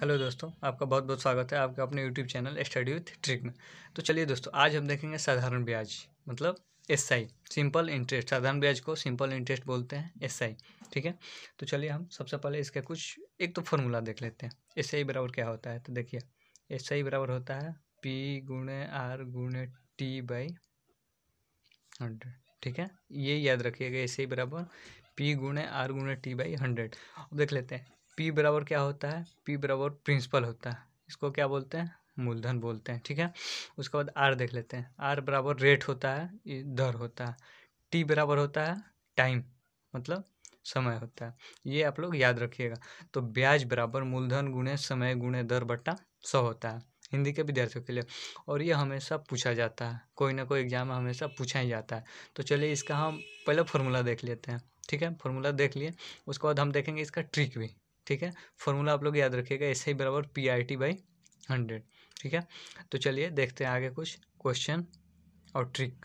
hello दोस्तों आपका बहुत बहुत स्वागत है आपके अपने YouTube channel study with trick में तो चलिए दोस्तों आज हम देखेंगे साधारण ब्याज मतलब एस आई सिंपल इंटरेस्ट साधारण ब्याज को सिंपल इंटरेस्ट बोलते हैं एस आई ठीक है तो चलिए हम सबसे पहले इसका कुछ एक तो फॉर्मूला देख लेते हैं एस आई बराबर क्या होता है तो देखिए एस आई बराबर होता है पी गुणे आर गुणे टी बाई हंड्रेड ठीक है ये याद रखिएगा एस आई बराबर पी गुणे आर गुणे टी बाई हंड्रेड अब देख लेते हैं पी बराबर क्या होता है पी बराबर प्रिंसिपल होता है इसको क्या बोलते हैं मूलधन बोलते हैं ठीक है उसके बाद आर देख लेते हैं आर बराबर रेट होता है दर होता है टी बराबर होता है टाइम मतलब समय होता है ये आप लोग याद रखिएगा तो ब्याज बराबर मूलधन गुणे समय गुणे दर बट्टा सौ होता है हिंदी के विद्यार्थियों के लिए और ये हमेशा पूछा जाता है कोई ना कोई एग्जाम में हमेशा पूछा ही जाता है तो चलिए इसका हम पहले फॉर्मूला देख लेते हैं ठीक है फॉर्मूला देख लिए उसके बाद हम देखेंगे इसका ट्रिक भी ठीक है फॉर्मूला आप लोग याद रखिएगा ऐसे ही बराबर P I T by hundred ठीक है तो चलिए देखते हैं आगे कुछ क्वेश्चन और ट्रिक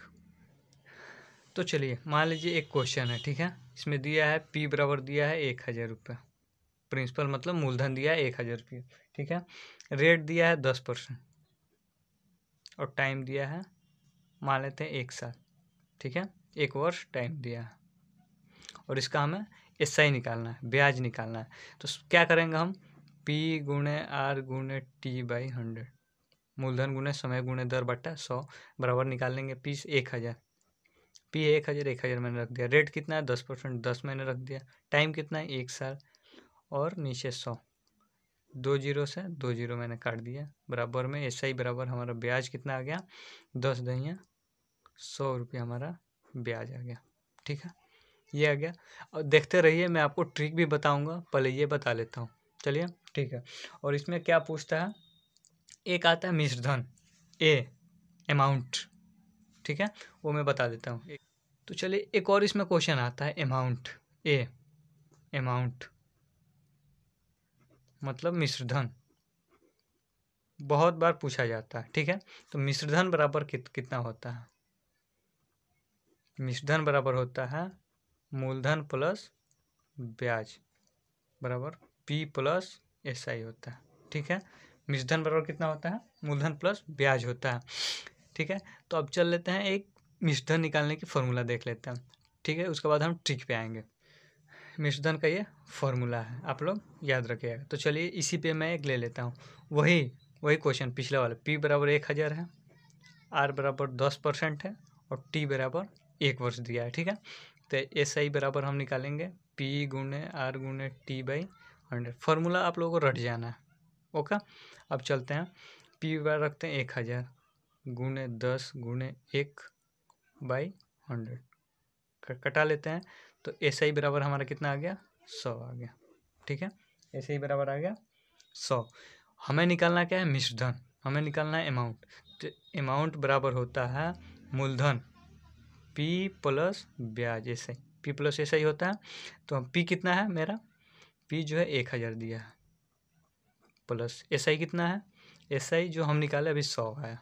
तो चलिए मान लीजिए एक क्वेश्चन है ठीक है इसमें दिया है पी बराबर दिया है एक हज़ार रुपये प्रिंसिपल मतलब मूलधन दिया है एक हज़ार रुपये ठीक है रेट दिया है दस परसेंट और टाइम दिया है मान लेते हैं एक साल ठीक है एक वर्ष टाइम दिया है और इसका हमें एस आई निकालना है ब्याज निकालना है तो क्या करेंगे हम पी गुणे आर गुणे टी बाई हंड्रेड मूलधन गुणे समय गुणे दर बट्टा सौ बराबर निकाल लेंगे पी एक हज़ार पी एक हज़ार एक हज़ार मैंने रख दिया रेट कितना है दस परसेंट दस मैंने रख दिया टाइम कितना है एक साल और नीचे सौ दो जीरो से दो जीरो मैंने काट दिया बराबर में एस आई बराबर हमारा ब्याज कितना आ गया दस दहियाँ सौ रुपये हमारा ब्याज आ गया ठीक है ये आ गया और देखते रहिए मैं आपको ट्रिक भी बताऊँगा पहले ये बता लेता हूँ चलिए ठीक है और इसमें क्या पूछता है एक आता है मिश्रधन ए अमाउंट ठीक है वो मैं बता देता हूँ तो चलिए एक और इसमें क्वेश्चन आता है अमाउंट ए अमाउंट मतलब मिश्रधन बहुत बार पूछा जाता है ठीक है तो मिश्रधन बराबर कित, कितना होता है मिश्रधन बराबर होता है मूलधन प्लस ब्याज बराबर पी प्लस एस आई होता है ठीक है मिसधन बराबर कितना होता है मूलधन प्लस ब्याज होता है ठीक है तो अब चल लेते हैं एक मिसधन निकालने की फॉर्मूला देख लेते हैं ठीक है उसके बाद हम ट्रिक पे आएंगे मिश्रधन का ये फॉर्मूला है आप लोग याद रखिएगा तो चलिए इसी पे मैं एक ले लेता हूँ वही वही क्वेश्चन पिछले वाले पी बराबर एक हज़ार है आर बराबर दस परसेंट है और टी बराबर एक वर्ष दिया है ठीक है तो एस आई बराबर हम निकालेंगे पी गुणे आर गुणे टी बाई हंड्रेड फार्मूला आप लोगों को रट जाना है ओके अब चलते हैं पी बार रखते हैं एक हज़ार गुणे दस गुणे एक बाई हंड्रेड कटा लेते हैं तो एस आई बराबर हमारा कितना आ गया सौ आ गया ठीक है एस आई बराबर आ गया सौ हमें निकालना क्या है मिश्रधन हमें निकालना है अमाउंट तो अमाउंट बराबर होता है मूलधन पी प्लस ब्याज ऐसे पी प्लस ऐसा ही होता है तो हम पी कितना है मेरा पी जो है एक हज़ार दिया है प्लस एस आई कितना है एस आई जो हम निकाले अभी सौ आया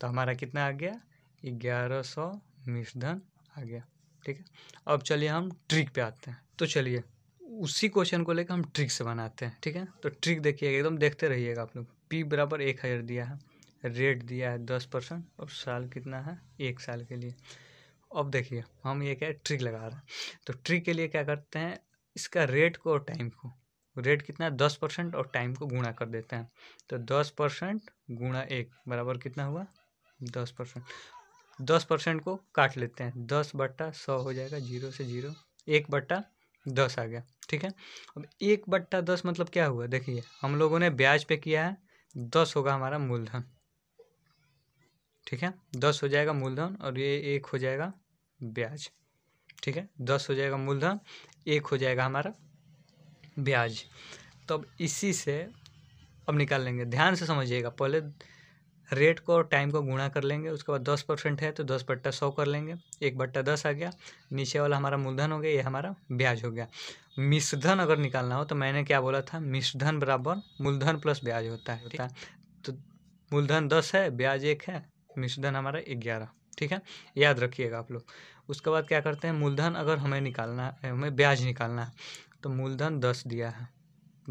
तो हमारा कितना आ गया ग्यारह सौ मिश्रधन आ गया ठीक है अब चलिए हम ट्रिक पे आते हैं तो चलिए उसी क्वेश्चन को लेकर हम ट्रिक से बनाते हैं ठीक है तो ट्रिक देखिएगा एकदम देखते रहिएगा आप लोग पी बराबर एक हज़ार दिया है रेट दिया है दस परसेंट और साल कितना है एक साल के लिए अब देखिए हम ये क्या ट्रिक लगा रहे हैं तो ट्रिक के लिए क्या करते हैं इसका रेट को और टाइम को रेट कितना है दस परसेंट और टाइम को गुणा कर देते हैं तो दस परसेंट गुणा एक बराबर कितना हुआ दस परसेंट दस परसेंट को काट लेते हैं दस बट्टा सौ हो जाएगा जीरो से जीरो एक बट्टा दस आ गया ठीक है अब एक बट्टा दस मतलब क्या हुआ देखिए हम लोगों ने ब्याज पे किया है दस होगा हमारा मूलधन ठीक है दस हो जाएगा मूलधन और ये एक हो जाएगा ब्याज ठीक है दस हो जाएगा मूलधन एक हो जाएगा हमारा ब्याज तो अब इसी से अब निकाल लेंगे ध्यान से समझिएगा पहले रेट को और टाइम को गुणा कर लेंगे उसके बाद दस परसेंट है तो दस बट्टा सौ कर लेंगे एक बट्टा दस आ गया नीचे वाला हमारा मूलधन हो गया ये हमारा ब्याज हो गया मिश्रधन अगर निकालना हो तो मैंने क्या बोला था मिश्रधन बराबर मूलधन प्लस ब्याज होता है होता है तो मूलधन दस है ब्याज एक है मिश्रधन हमारा ग्यारह ठीक है याद रखिएगा आप लोग उसके बाद क्या करते हैं मूलधन अगर हमें निकालना है हमें ब्याज निकालना है तो मूलधन दस दिया है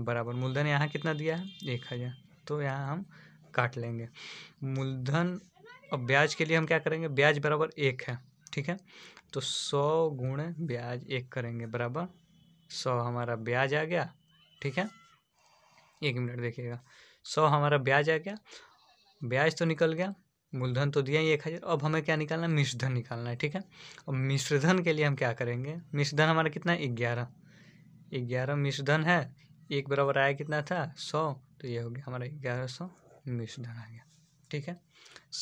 बराबर मूलधन यहाँ कितना दिया है एक हज़ार तो यहाँ हम काट लेंगे मूलधन और ब्याज के लिए हम क्या करेंगे ब्याज बराबर एक है ठीक है तो सौ गुण ब्याज एक करेंगे बराबर सौ हमारा ब्याज आ गया ठीक है एक मिनट देखिएगा सौ हमारा ब्याज आ गया ब्याज तो निकल गया मूलधन तो दिया ही एक हज़ार अब हमें क्या निकालना है मिश्रधन निकालना है ठीक है अब मिश्रधन के लिए हम क्या करेंगे मिश्रधन हमारा कितना है ग्यारह ग्यारह मिश्रधन है एक बराबर आया कितना था सौ तो ये हो गया हमारा ग्यारह सौ मिश्रधन आ गया ठीक है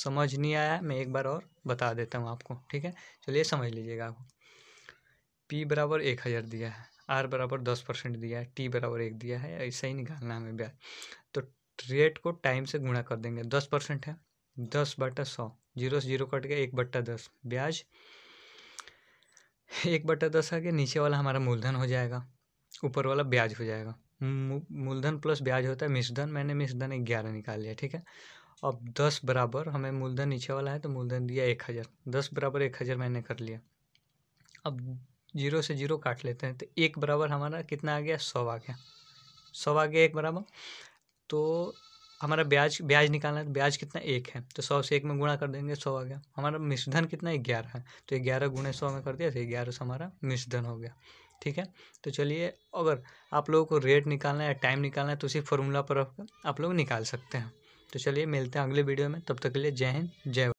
समझ नहीं आया मैं एक बार और बता देता हूँ आपको ठीक है चलिए समझ लीजिएगा आपको पी बराबर एक हज़ार दिया है आर बराबर दस परसेंट दिया है टी बराबर एक दिया है ऐसा ही निकालना है हमें ब्याज तो रेट को टाइम से गुणा कर देंगे दस परसेंट है दस बटा सौ जीरो से जीरो कट गया एक बट्टा दस ब्याज एक बट्टा दस आ गया नीचे वाला हमारा मूलधन हो जाएगा ऊपर वाला ब्याज हो जाएगा मूलधन प्लस ब्याज होता है मिसधन मैंने मिसधन ग्यारह निकाल लिया ठीक है अब दस बराबर हमें मूलधन नीचे वाला है तो मूलधन दिया एक हज़ार दस बराबर एक हज़ार मैंने कर लिया अब जीरो से जीरो काट लेते हैं तो एक बराबर हमारा कितना आ गया सौ आ गया सौ आ गया एक बराबर तो हमारा ब्याज ब्याज निकालना है ब्याज कितना एक है तो सौ से एक में गुणा कर देंगे सौ आ गया हमारा मिश्रधन कितना है ग्यारह है तो ग्यारह गुणे सौ में कर दिया तो ग्यारह सौ हमारा मिश्रधन हो गया ठीक है तो चलिए अगर आप लोगों को रेट निकालना है टाइम निकालना है तो उसी फॉर्मूला पर आप लोग निकाल सकते हैं तो चलिए मिलते हैं अगले वीडियो में तब तक के लिए जय हिंद जय